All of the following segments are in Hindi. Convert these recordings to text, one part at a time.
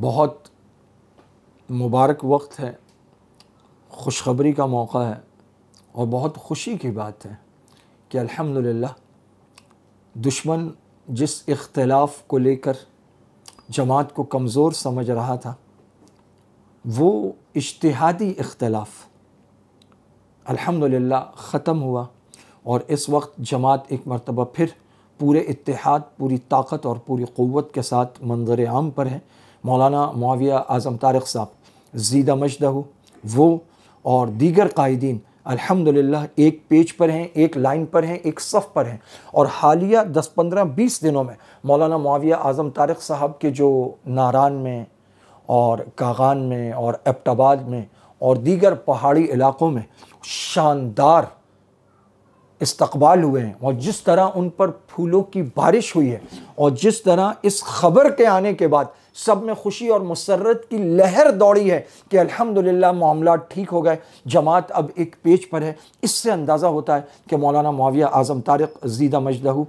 बहुत मुबारक वक्त है खुशखबरी का मौका है और बहुत खुशी की बात है कि अल्हम्दुलिल्लाह दुश्मन जिस इख्तलाफ को लेकर जमात को कमज़ोर समझ रहा था वो इश्तहादी इख्तलाफ अल्हम्दुलिल्लाह ख़त्म हुआ और इस वक्त जमात एक मरतबा फिर पूरे इतिहाद पूरी ताकत और पूरी क़वत के साथ मंजर आम पर है मौलाना माविया आज़म तारक साहब जीदा हो वो और दीगर कायदीन अल्हम्दुलिल्लाह एक पेज पर हैं एक लाइन पर हैं एक सफ़ पर हैं और हालिया 10-15 20 दिनों में मौलाना माविया आज़म तारक साहब के जो नारान में और कागान में और एपटाबाद में और दीगर पहाड़ी इलाक़ों में शानदार इस्तबाल हुए हैं और जिस तरह उन पर फूलों की बारिश हुई है और जिस तरह इस खबर के आने के बाद सब में खुशी और मसरत की लहर दौड़ी है कि अल्हम्दुलिल्लाह मामला ठीक हो गए जमात अब एक पेज पर है इससे अंदाज़ा होता है कि मौलाना माविया आज़म तारक जीदा मजदहू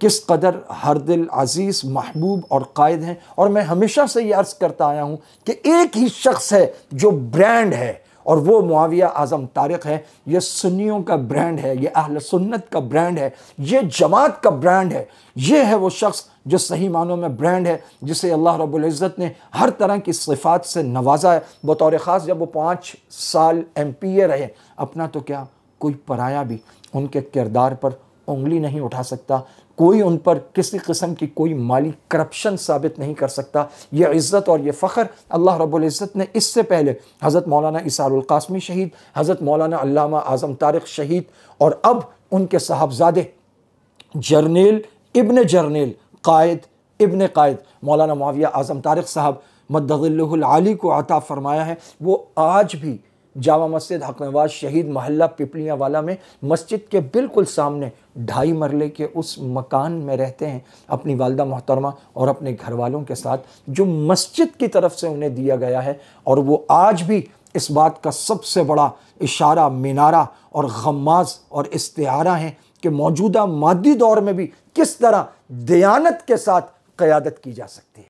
किस कदर हर दिल अज़ीज़ महबूब और कायद हैं और मैं हमेशा से ये अर्ज़ करता आया हूँ कि एक ही शख्स है जो ब्रांड है और वो मुआविया आज़म तारक है ये सुन्नियों का ब्रांड है ये अहल सुन्नत का ब्रांड है ये जमात का ब्रांड है ये है वो शख्स जो सही मानों में ब्रांड है जिसे अल्लाह रब्ज़त ने हर तरह की सिफात से नवाजा है बतौर ख़ास जब वो पाँच साल एम पी ए रहे अपना तो क्या कोई पराया भी उनके किरदार पर उंगली नहीं उठा सकता कोई उन पर किसी किस्म की कोई माली करप्शन साबित नहीं कर सकता यह इज़्ज़त और यह फ़ख्र अल्लाह रब्ज़त ने इससे पहले हज़रत मौलाना इसारकासमी शहीद हज़रत मौलाना अल्लामा आज़म तारक शहीद और अब उनके साहबजादे जर्नेल इब्ने जर्नेल कायद इबन कायद मौलाना माविया आज़म तारक साहब मदली को अता फ़रमाया है वो आज भी जामा मस्जिद हकनवाज शहीद महल्ला पिपलियाँ वाला में मस्जिद के बिल्कुल सामने ढाई मरले के उस मकान में रहते हैं अपनी वालदा मोहतरमा और अपने घर वालों के साथ जो मस्जिद की तरफ से उन्हें दिया गया है और वो आज भी इस बात का सबसे बड़ा इशारा मीनारा और गमाज और इस्तारा हैं कि मौजूदा मादी दौर में भी किस तरह दयानत के साथ क़्यादत की जा सकती है